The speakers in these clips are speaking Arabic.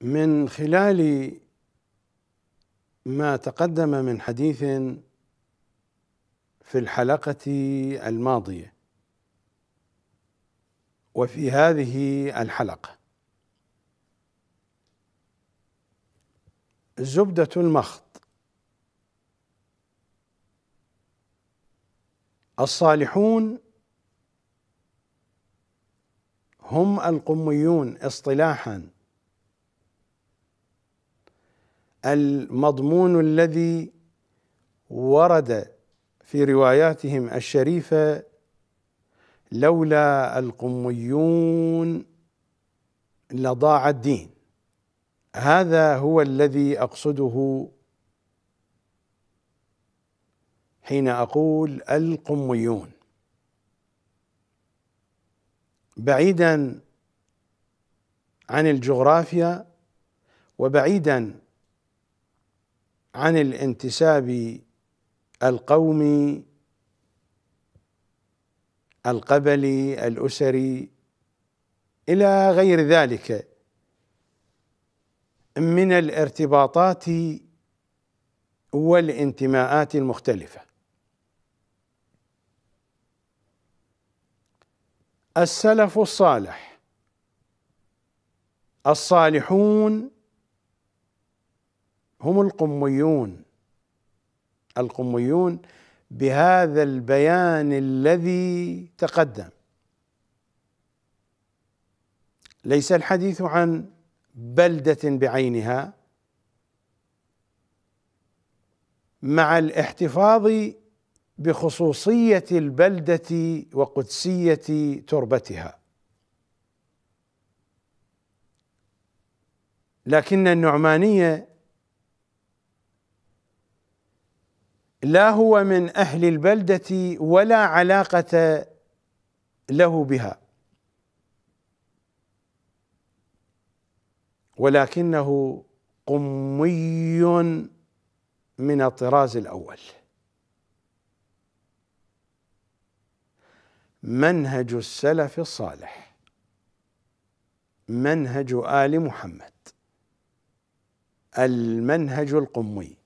من خلال ما تقدم من حديث في الحلقه الماضيه وفي هذه الحلقه زبده المخط الصالحون هم القميون اصطلاحا المضمون الذي ورد في رواياتهم الشريفه لولا القميون لضاع الدين هذا هو الذي اقصده حين اقول القميون بعيدا عن الجغرافيا وبعيدا عن الانتساب القومي القبلي الاسري الى غير ذلك من الارتباطات والانتماءات المختلفه السلف الصالح الصالحون هم القميون القميون بهذا البيان الذي تقدم ليس الحديث عن بلده بعينها مع الاحتفاظ بخصوصيه البلده وقدسيه تربتها لكن النعمانيه لا هو من اهل البلده ولا علاقه له بها ولكنه قمي من الطراز الاول منهج السلف الصالح منهج ال محمد المنهج القمي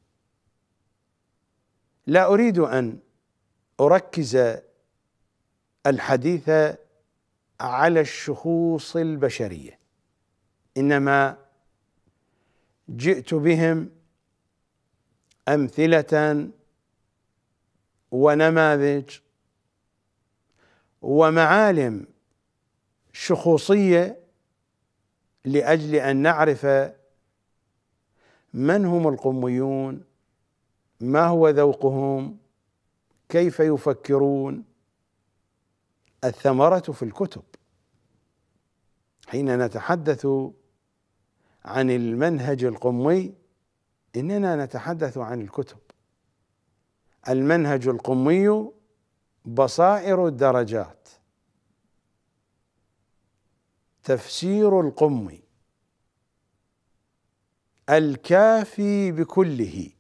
لا اريد ان اركز الحديث على الشخوص البشريه انما جئت بهم امثله ونماذج ومعالم شخوصيه لاجل ان نعرف من هم القميون ما هو ذوقهم كيف يفكرون الثمره في الكتب حين نتحدث عن المنهج القمي اننا نتحدث عن الكتب المنهج القمي بصائر الدرجات تفسير القمي الكافي بكله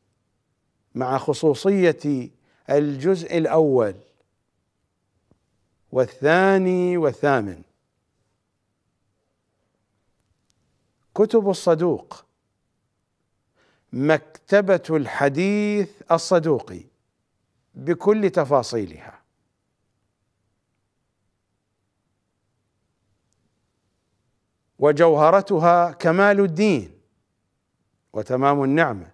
مع خصوصية الجزء الأول والثاني والثامن كتب الصدوق مكتبة الحديث الصدوقي بكل تفاصيلها وجوهرتها كمال الدين وتمام النعمه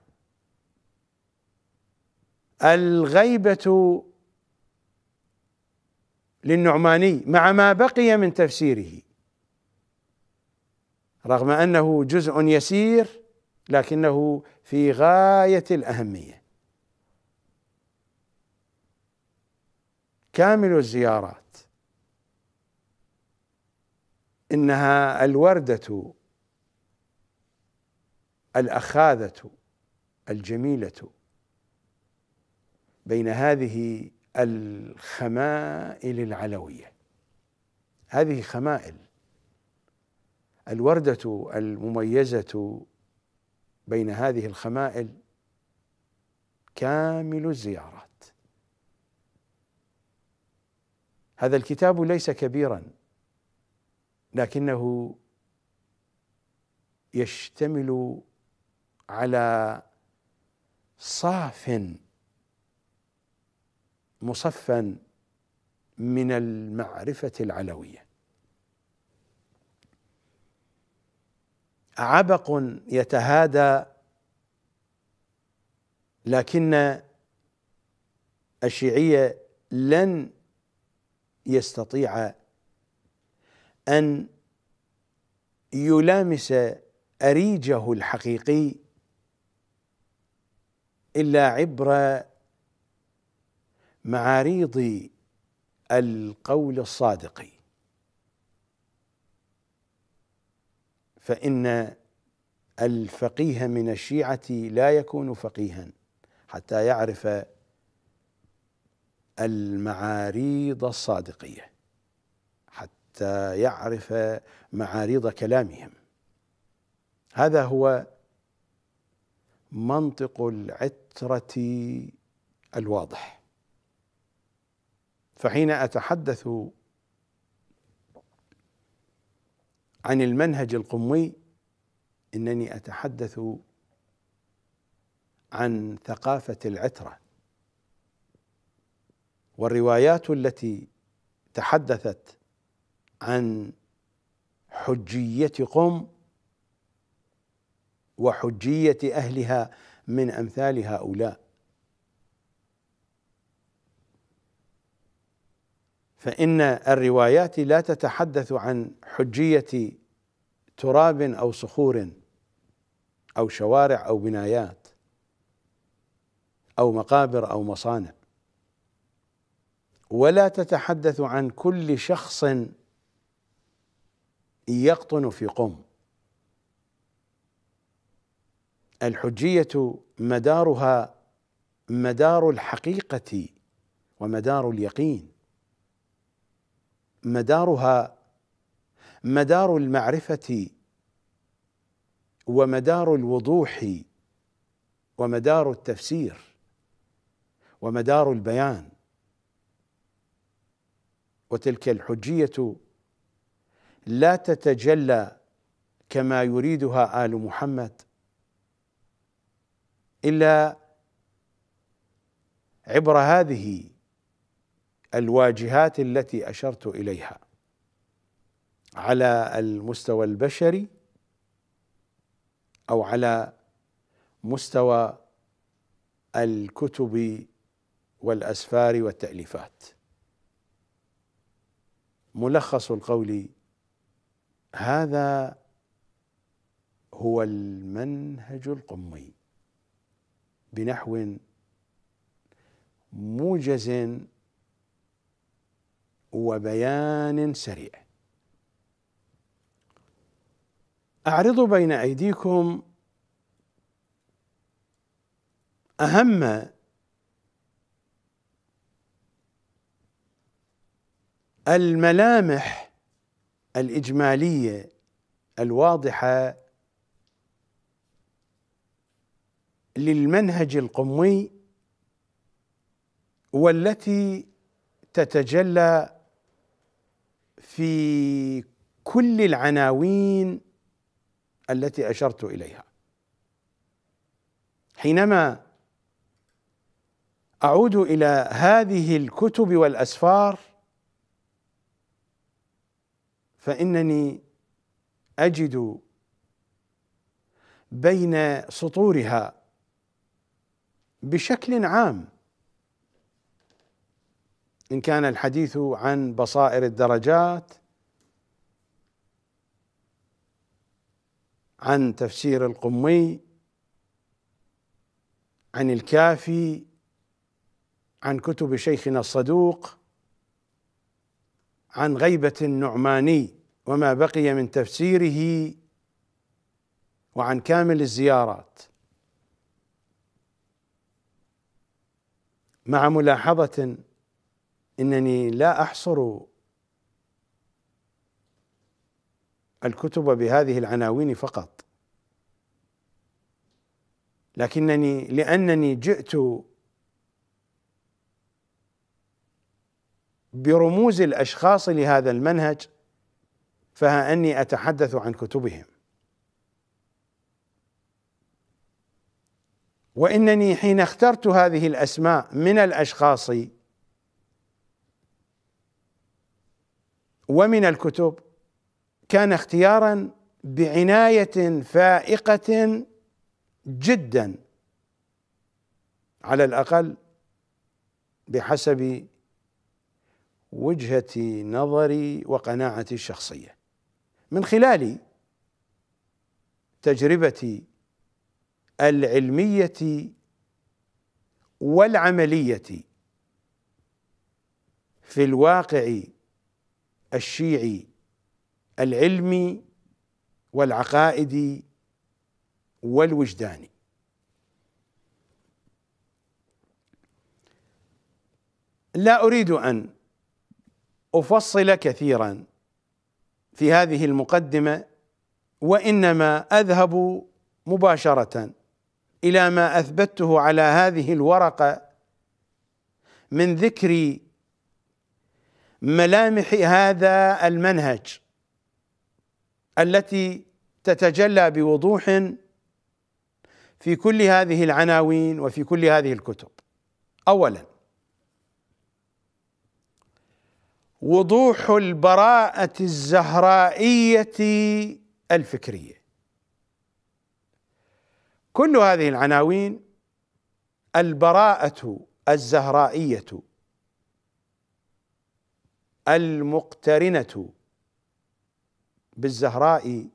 الغيبة للنعماني مع ما بقي من تفسيره رغم انه جزء يسير لكنه في غايه الاهميه كامل الزيارات انها الورده الاخاذه الجميله بين هذه الخمائل العلويه هذه خمائل الورده المميزه بين هذه الخمائل كامل الزيارات هذا الكتاب ليس كبيرا لكنه يشتمل على صاف مصفا من المعرفة العلوية عبق يتهادى لكن الشيعية لن يستطيع أن يلامس أريجه الحقيقي إلا عبر معاريض القول الصادق فإن الفقيه من الشيعة لا يكون فقيها حتى يعرف المعاريض الصادقية حتى يعرف معاريض كلامهم هذا هو منطق العترة الواضح فحين اتحدث عن المنهج القمي انني اتحدث عن ثقافه العتره والروايات التي تحدثت عن حجيه قم وحجيه اهلها من امثال هؤلاء فإن الروايات لا تتحدث عن حجية تراب أو صخور أو شوارع أو بنايات أو مقابر أو مصانع ولا تتحدث عن كل شخص يقطن في قم الحجية مدارها مدار الحقيقة ومدار اليقين مدارها مدار المعرفه ومدار الوضوح ومدار التفسير ومدار البيان وتلك الحجيه لا تتجلى كما يريدها ال محمد الا عبر هذه الواجهات التي اشرت اليها على المستوى البشري او على مستوى الكتب والاسفار والتاليفات ملخص القول هذا هو المنهج القمي بنحو موجز وبيان سريع اعرض بين ايديكم اهم الملامح الاجماليه الواضحه للمنهج القمي والتي تتجلى في كل العناوين التي اشرت اليها حينما اعود الى هذه الكتب والاسفار فانني اجد بين سطورها بشكل عام إن كان الحديث عن بصائر الدرجات عن تفسير القمي عن الكافي عن كتب شيخنا الصدوق عن غيبة النعماني وما بقي من تفسيره وعن كامل الزيارات مع ملاحظة انني لا احصر الكتب بهذه العناوين فقط لكنني لانني جئت برموز الاشخاص لهذا المنهج فها اني اتحدث عن كتبهم وانني حين اخترت هذه الاسماء من الاشخاص ومن الكتب كان اختيارا بعنايه فائقه جدا على الاقل بحسب وجهه نظري وقناعتي الشخصيه من خلال تجربتي العلميه والعمليه في الواقع الشيعي العلمي والعقائدي والوجداني لا اريد ان افصل كثيرا في هذه المقدمه وانما اذهب مباشره الى ما اثبته على هذه الورقه من ذكر ملامح هذا المنهج التي تتجلى بوضوح في كل هذه العناوين وفي كل هذه الكتب اولا وضوح البراءه الزهرائيه الفكريه كل هذه العناوين البراءه الزهرائيه المقترنة بالزهراء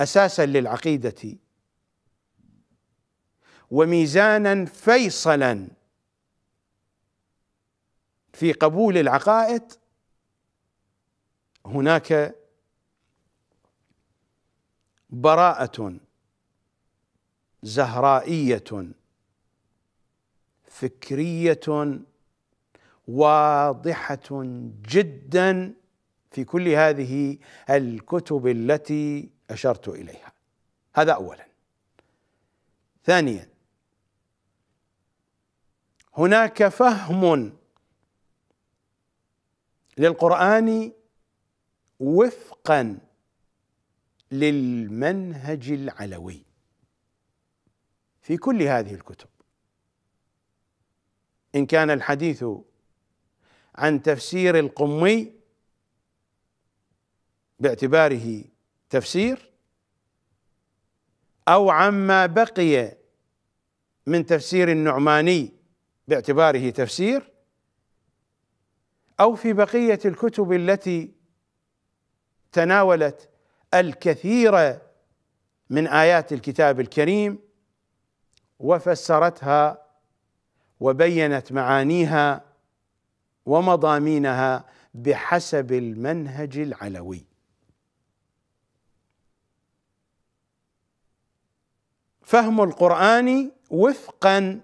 أساسا للعقيدة وميزانا فيصلا في قبول العقائد هناك براءة زهرائية فكرية واضحه جدا في كل هذه الكتب التي اشرت اليها هذا اولا ثانيا هناك فهم للقران وفقا للمنهج العلوي في كل هذه الكتب ان كان الحديث عن تفسير القمي باعتباره تفسير او عما بقي من تفسير النعماني باعتباره تفسير او في بقيه الكتب التي تناولت الكثير من ايات الكتاب الكريم وفسرتها وبينت معانيها ومضامينها بحسب المنهج العلوي فهم القران وفقا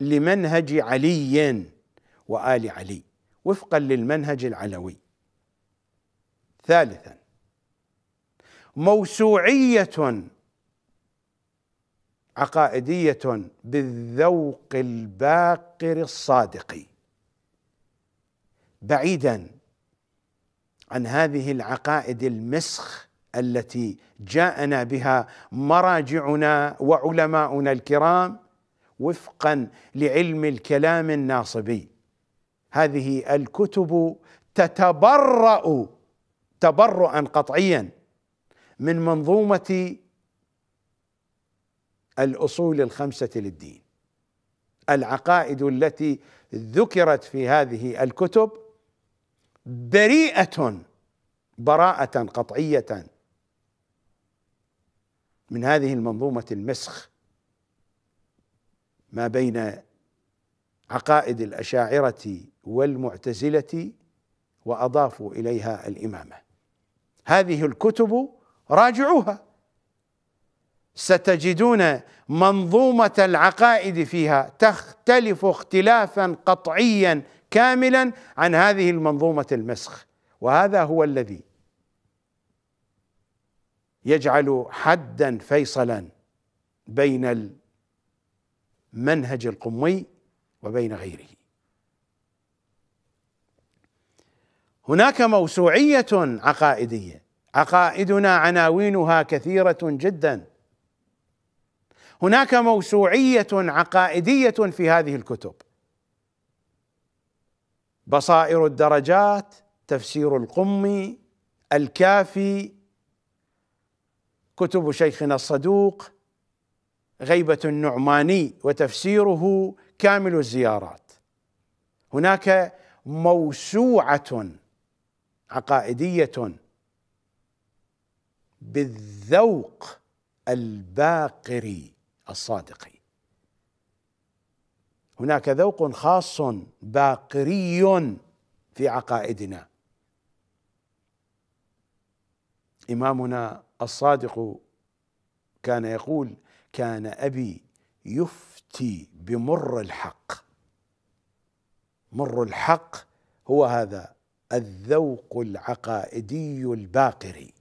لمنهج علي وال علي وفقا للمنهج العلوي ثالثا موسوعيه عقائديه بالذوق الباقر الصادق بعيدا عن هذه العقائد المسخ التي جاءنا بها مراجعنا وعلماؤنا الكرام وفقا لعلم الكلام الناصبي هذه الكتب تتبرأ تبرؤا قطعيا من منظومة الأصول الخمسة للدين العقائد التي ذكرت في هذه الكتب بريئة براءة قطعية من هذه المنظومة المسخ ما بين عقائد الأشاعرة والمعتزلة وأضافوا إليها الإمامة هذه الكتب راجعوها ستجدون منظومة العقائد فيها تختلف اختلافا قطعيا كاملا عن هذه المنظومه المسخ وهذا هو الذي يجعل حدا فيصلا بين المنهج القمي وبين غيره هناك موسوعيه عقائديه عقائدنا عناوينها كثيره جدا هناك موسوعيه عقائديه في هذه الكتب بصائر الدرجات تفسير القمي الكافي كتب شيخنا الصدوق غيبة النعماني وتفسيره كامل الزيارات هناك موسوعة عقائدية بالذوق الباقري الصادقي هناك ذوق خاص باقري في عقائدنا امامنا الصادق كان يقول كان ابي يفتي بمر الحق مر الحق هو هذا الذوق العقائدي الباقري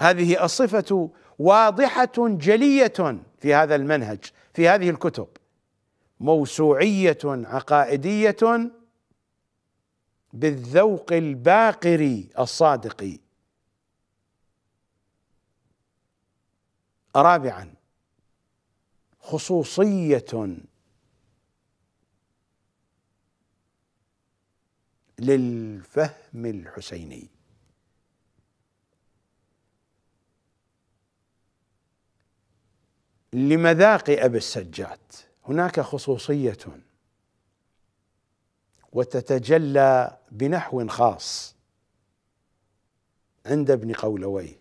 هذه الصفه واضحه جليه في هذا المنهج في هذه الكتب موسوعيه عقائديه بالذوق الباقري الصادق رابعا خصوصيه للفهم الحسيني لمذاق ابي السجاد هناك خصوصيه وتتجلى بنحو خاص عند ابن قولوي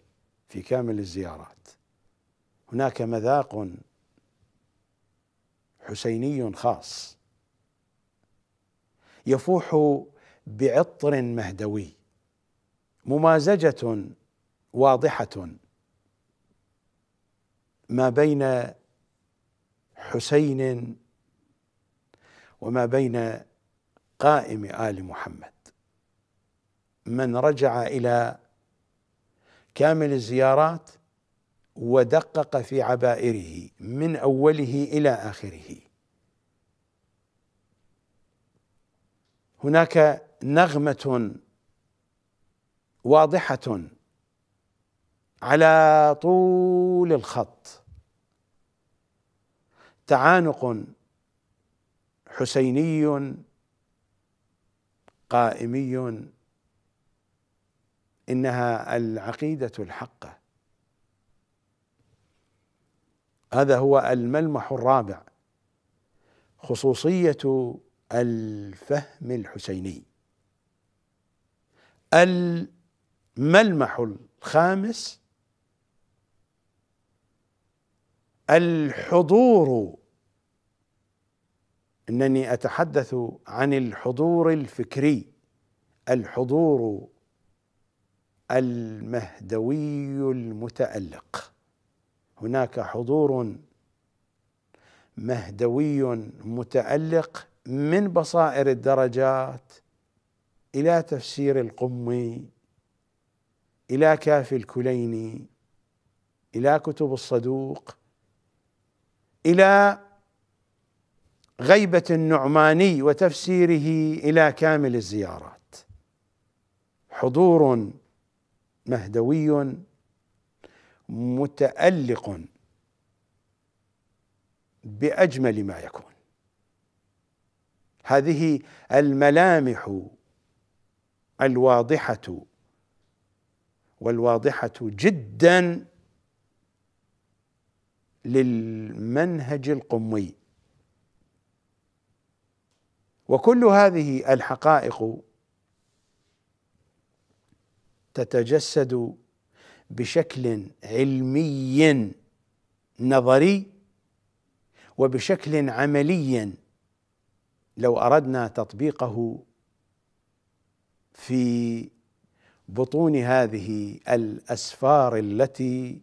في كامل الزيارات هناك مذاق حسيني خاص يفوح بعطر مهدوي ممازجه واضحه ما بين حسين وما بين قائم ال محمد من رجع الى كامل الزيارات ودقق في عبائره من اوله الى اخره هناك نغمه واضحه على طول الخط تعانق حسيني قائمي انها العقيده الحقه هذا هو الملمح الرابع خصوصيه الفهم الحسيني الملمح الخامس الحضور انني اتحدث عن الحضور الفكري الحضور المهدوي المتالق هناك حضور مهدوي متالق من بصائر الدرجات الى تفسير القمي الى كاف الكليني الى كتب الصدوق الى غيبة النعماني وتفسيره إلى كامل الزيارات حضور مهدوي متألق بأجمل ما يكون هذه الملامح الواضحة والواضحة جدا للمنهج القمي وكل هذه الحقائق تتجسد بشكل علمي نظري وبشكل عملي لو اردنا تطبيقه في بطون هذه الاسفار التي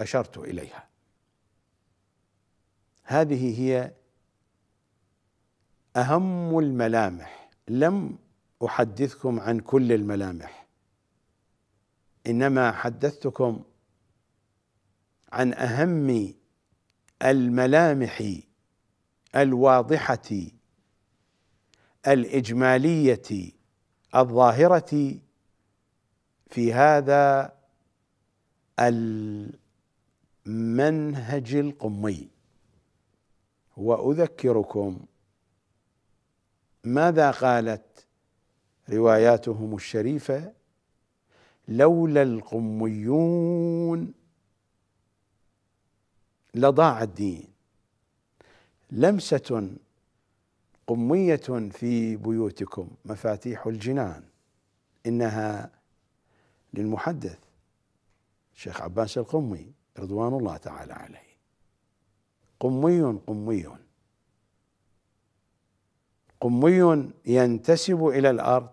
اشرت اليها هذه هي اهم الملامح لم احدثكم عن كل الملامح انما حدثتكم عن اهم الملامح الواضحه الاجماليه الظاهره في هذا المنهج القمي واذكركم ماذا قالت رواياتهم الشريفه لولا القميون لضاع الدين لمسه قميه في بيوتكم مفاتيح الجنان انها للمحدث الشيخ عباس القمي رضوان الله تعالى عليه قمي قمي قمي ينتسب الى الارض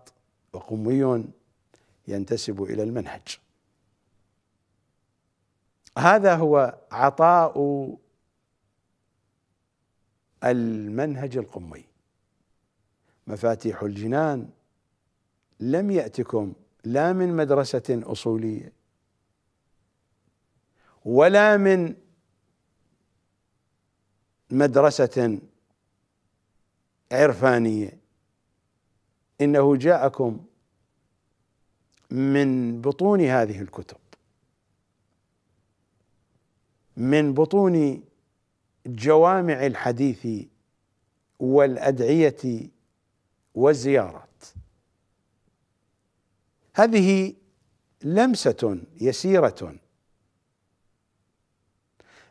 وقمي ينتسب الى المنهج هذا هو عطاء المنهج القمي مفاتيح الجنان لم ياتكم لا من مدرسه اصوليه ولا من مدرسه عرفانيه انه جاءكم من بطون هذه الكتب من بطون جوامع الحديث والادعيه والزيارات هذه لمسه يسيره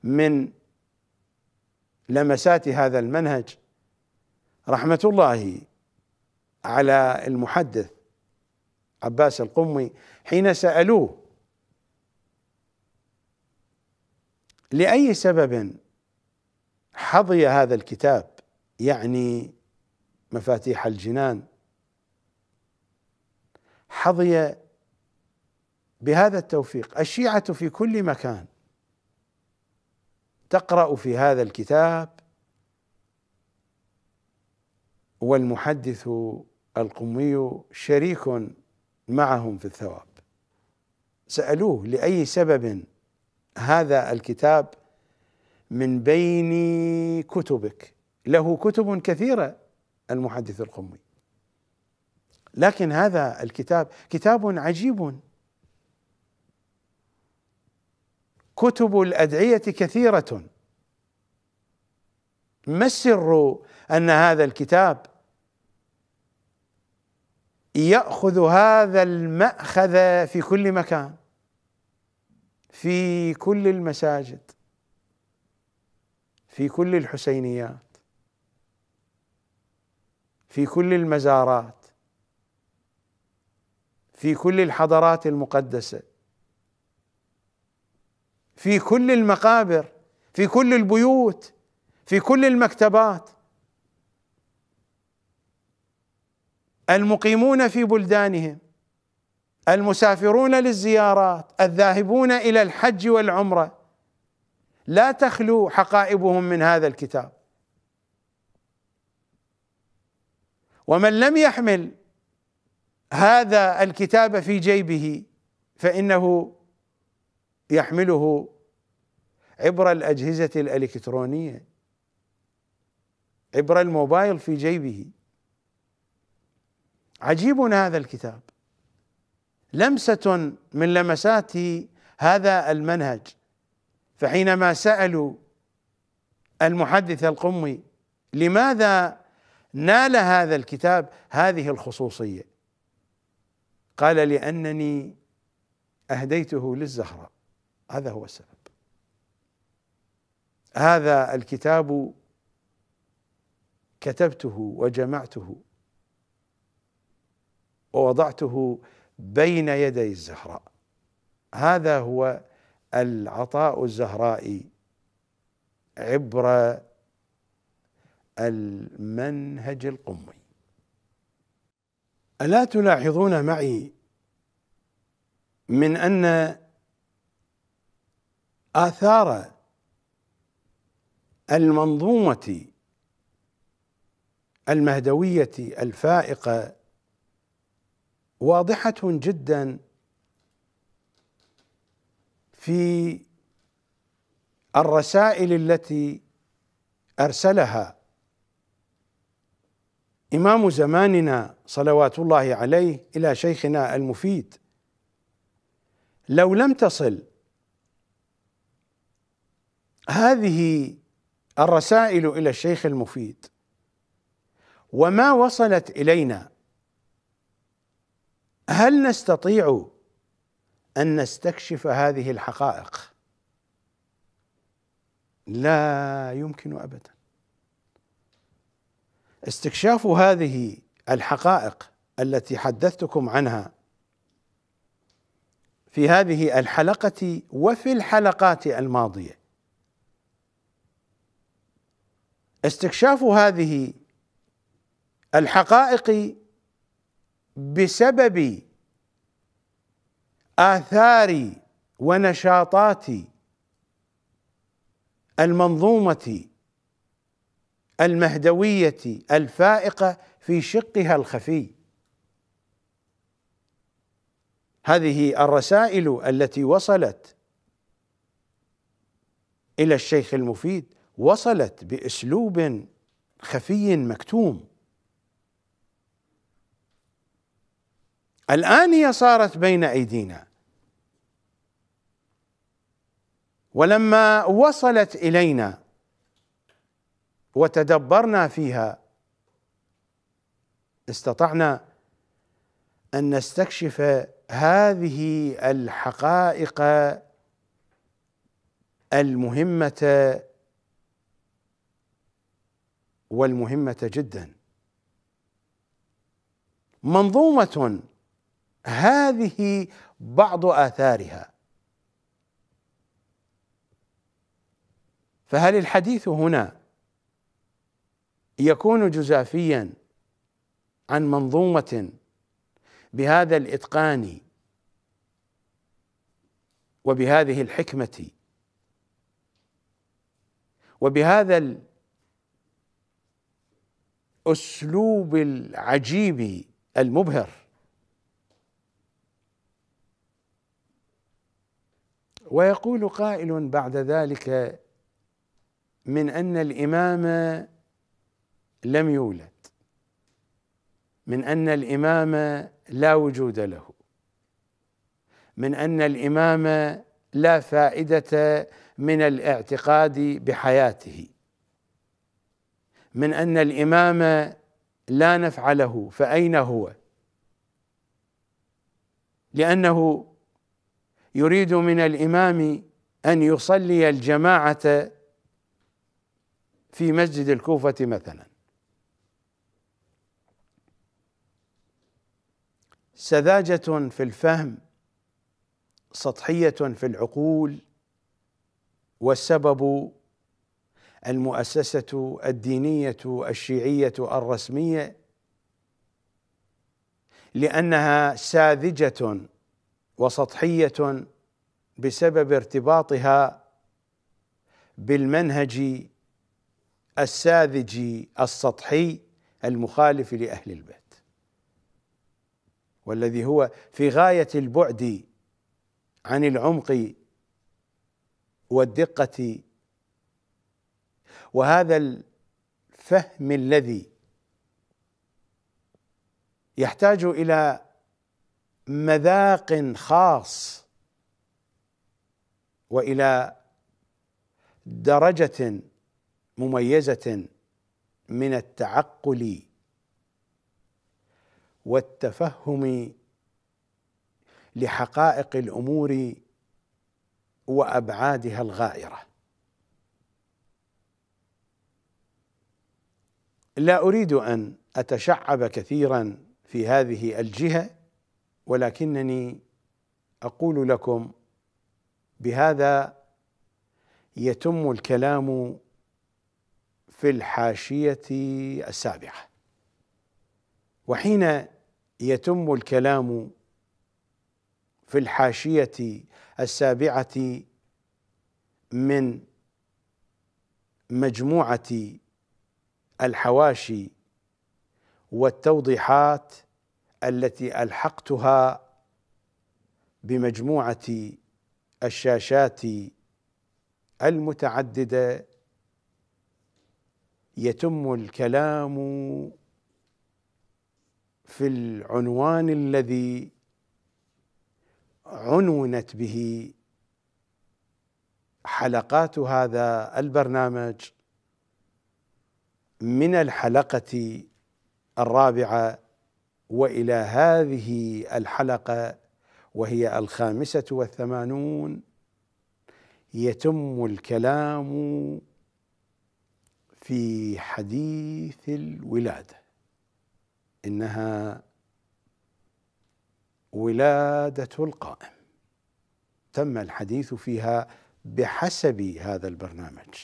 من لمسات هذا المنهج رحمة الله على المحدث عباس القمي حين سألوه لأي سبب حظي هذا الكتاب يعني مفاتيح الجنان حظي بهذا التوفيق الشيعة في كل مكان تقرأ في هذا الكتاب والمحدث القمي شريك معهم في الثواب سالوه لاي سبب هذا الكتاب من بين كتبك له كتب كثيره المحدث القمي لكن هذا الكتاب كتاب عجيب كتب الادعيه كثيره ما السر ان هذا الكتاب ياخذ هذا الماخذ في كل مكان في كل المساجد في كل الحسينيات في كل المزارات في كل الحضارات المقدسه في كل المقابر في كل البيوت في كل المكتبات المقيمون في بلدانهم المسافرون للزيارات الذاهبون الى الحج والعمره لا تخلو حقائبهم من هذا الكتاب ومن لم يحمل هذا الكتاب في جيبه فانه يحمله عبر الاجهزه الالكترونيه عبر الموبايل في جيبه عجيب هذا الكتاب لمسة من لمسات هذا المنهج فحينما سألوا المحدث القمي لماذا نال هذا الكتاب هذه الخصوصية قال لأنني أهديته للزهرة هذا هو السبب هذا الكتاب كتبته وجمعته ووضعته بين يدي الزهراء هذا هو العطاء الزهرائي عبر المنهج القمي الا تلاحظون معي من ان اثار المنظومه المهدويه الفائقه واضحه جدا في الرسائل التي ارسلها امام زماننا صلوات الله عليه الى شيخنا المفيد لو لم تصل هذه الرسائل الى الشيخ المفيد وما وصلت الينا هل نستطيع ان نستكشف هذه الحقائق لا يمكن ابدا استكشاف هذه الحقائق التي حدثتكم عنها في هذه الحلقه وفي الحلقات الماضيه استكشاف هذه الحقائق بسبب آثار ونشاطات المنظومة المهدوية الفائقة في شقها الخفي هذه الرسائل التي وصلت إلى الشيخ المفيد وصلت بأسلوب خفي مكتوم الآن هي صارت بين أيدينا ولما وصلت إلينا وتدبرنا فيها استطعنا أن نستكشف هذه الحقائق المهمة والمهمة جدا منظومة هذه بعض آثارها فهل الحديث هنا يكون جزافيا عن منظومة بهذا الإتقان وبهذه الحكمة وبهذا الأسلوب العجيب المبهر ويقول قائل بعد ذلك من ان الامام لم يولد من ان الامام لا وجود له من ان الامام لا فائده من الاعتقاد بحياته من ان الامام لا نفع له فاين هو لانه يريد من الامام ان يصلي الجماعه في مسجد الكوفه مثلا سذاجه في الفهم سطحيه في العقول والسبب المؤسسه الدينيه الشيعيه الرسميه لانها ساذجه وسطحيه بسبب ارتباطها بالمنهج الساذج السطحي المخالف لاهل البيت والذي هو في غايه البعد عن العمق والدقه وهذا الفهم الذي يحتاج الى مذاق خاص والى درجه مميزه من التعقل والتفهم لحقائق الامور وابعادها الغائره لا اريد ان اتشعب كثيرا في هذه الجهه ولكنني اقول لكم بهذا يتم الكلام في الحاشيه السابعه وحين يتم الكلام في الحاشيه السابعه من مجموعه الحواشي والتوضيحات التي الحقتها بمجموعه الشاشات المتعدده يتم الكلام في العنوان الذي عنونت به حلقات هذا البرنامج من الحلقه الرابعه والى هذه الحلقه وهي الخامسه والثمانون يتم الكلام في حديث الولاده انها ولاده القائم تم الحديث فيها بحسب هذا البرنامج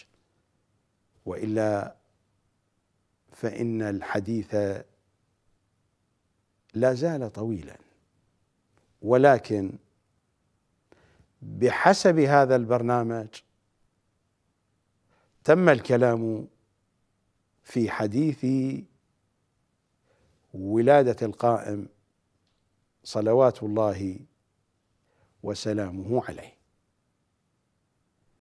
والا فان الحديث لا زال طويلا ولكن بحسب هذا البرنامج تم الكلام في حديث ولاده القائم صلوات الله وسلامه عليه